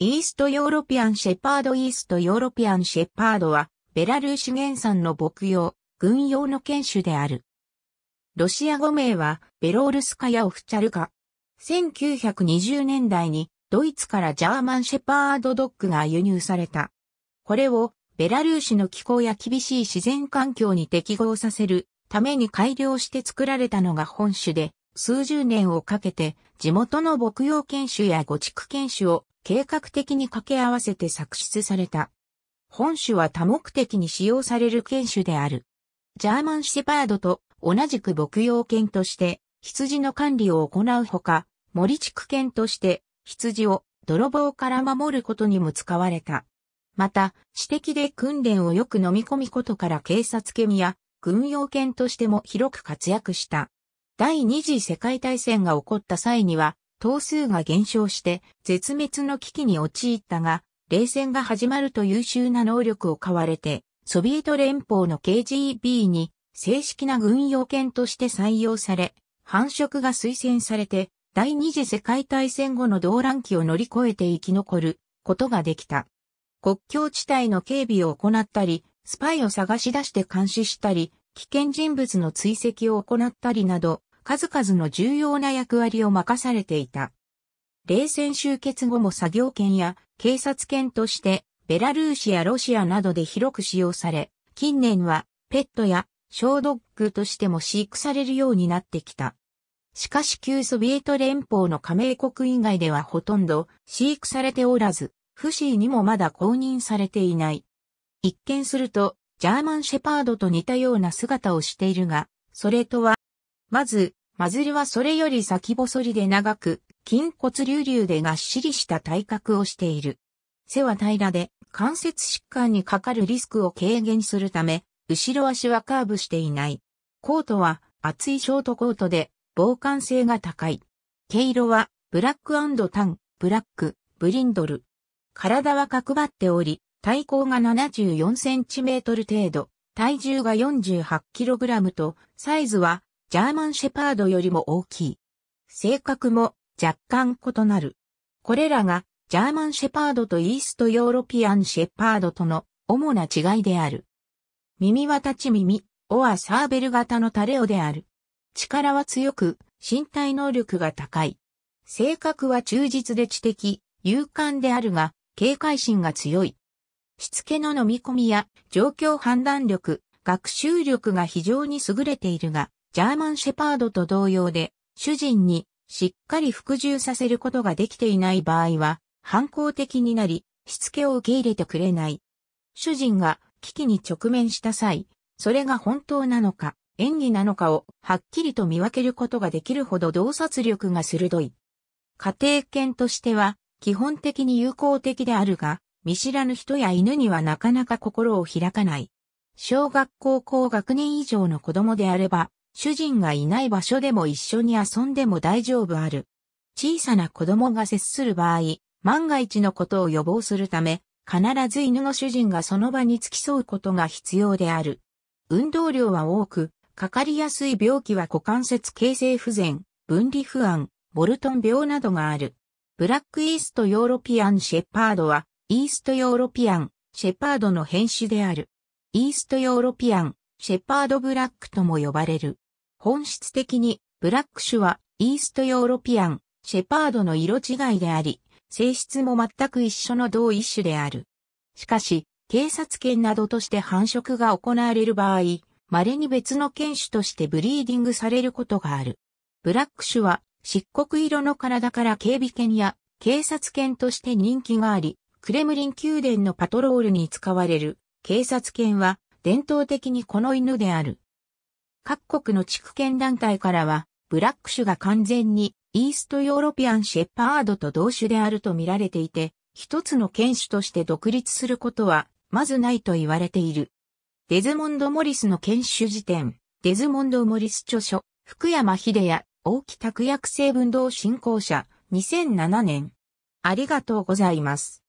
イーストヨーロピアンシェパードイーストヨーロピアンシェパードは、ベラルーシ原産の牧羊、軍用の犬種である。ロシア語名は、ベロールスカヤオフチャルカ。1920年代に、ドイツからジャーマンシェパードドッグが輸入された。これを、ベラルーシの気候や厳しい自然環境に適合させるために改良して作られたのが本種で、数十年をかけて地元の牧羊犬種や護畜犬種を計画的に掛け合わせて作出された。本種は多目的に使用される犬種である。ジャーマンシェパードと同じく牧羊犬として羊の管理を行うほか、森畜犬として羊を泥棒から守ることにも使われた。また、私的で訓練をよく飲み込みことから警察犬や軍用犬としても広く活躍した。第二次世界大戦が起こった際には、頭数が減少して絶滅の危機に陥ったが、冷戦が始まると優秀な能力を買われて、ソビエト連邦の KGB に正式な軍用犬として採用され、繁殖が推薦されて、第二次世界大戦後の動乱期を乗り越えて生き残ることができた。国境地帯の警備を行ったり、スパイを探し出して監視したり、危険人物の追跡を行ったりなど、数々の重要な役割を任されていた。冷戦終結後も作業犬や警察犬として、ベラルーシやロシアなどで広く使用され、近年はペットや小ドッグとしても飼育されるようになってきた。しかし旧ソビエト連邦の加盟国以外ではほとんど飼育されておらず、不死にもまだ公認されていない。一見するとジャーマンシェパードと似たような姿をしているが、それとは、まず、マズルはそれより先細りで長く、筋骨隆々でがっしりした体格をしている。背は平らで、関節疾患にかかるリスクを軽減するため、後ろ足はカーブしていない。コートは厚いショートコートで、防寒性が高い。毛色は、ブラックタン、ブラック、ブリンドル。体は角張っており、体高が74センチメートル程度、体重が48キログラムと、サイズはジャーマンシェパードよりも大きい。性格も若干異なる。これらがジャーマンシェパードとイーストヨーロピアンシェパードとの主な違いである。耳は立ち耳、オアサーベル型のタレオである。力は強く、身体能力が高い。性格は忠実で知的、勇敢であるが、警戒心が強い。しつけの飲み込みや状況判断力、学習力が非常に優れているが、ジャーマンシェパードと同様で、主人にしっかり服従させることができていない場合は、反抗的になり、しつけを受け入れてくれない。主人が危機に直面した際、それが本当なのか、演技なのかをはっきりと見分けることができるほど洞察力が鋭い。家庭犬としては基本的に有効的であるが、見知らぬ人や犬にはなかなか心を開かない。小学校高学年以上の子供であれば、主人がいない場所でも一緒に遊んでも大丈夫ある。小さな子供が接する場合、万が一のことを予防するため、必ず犬の主人がその場に付き添うことが必要である。運動量は多く、かかりやすい病気は股関節形成不全、分離不安、ボルトン病などがある。ブラックイーストヨーロピアンシェパードはイーストヨーロピアン、シェパードの変種である。イーストヨーロピアン、シェパードブラックとも呼ばれる。本質的に、ブラック種は、イーストヨーロピアン、シェパードの色違いであり、性質も全く一緒の同一種である。しかし、警察犬などとして繁殖が行われる場合、稀に別の犬種としてブリーディングされることがある。ブラック種は、漆黒色の体から警備犬や警察犬として人気があり、クレムリン宮殿のパトロールに使われる警察犬は伝統的にこの犬である。各国の地区犬団体からは、ブラック種が完全にイーストヨーロピアンシェパードと同種であると見られていて、一つの犬種として独立することはまずないと言われている。デズモンド・モリスの犬種辞典、デズモンド・モリス著書、福山秀也、大木拓薬成分同振興者、2007年。ありがとうございます。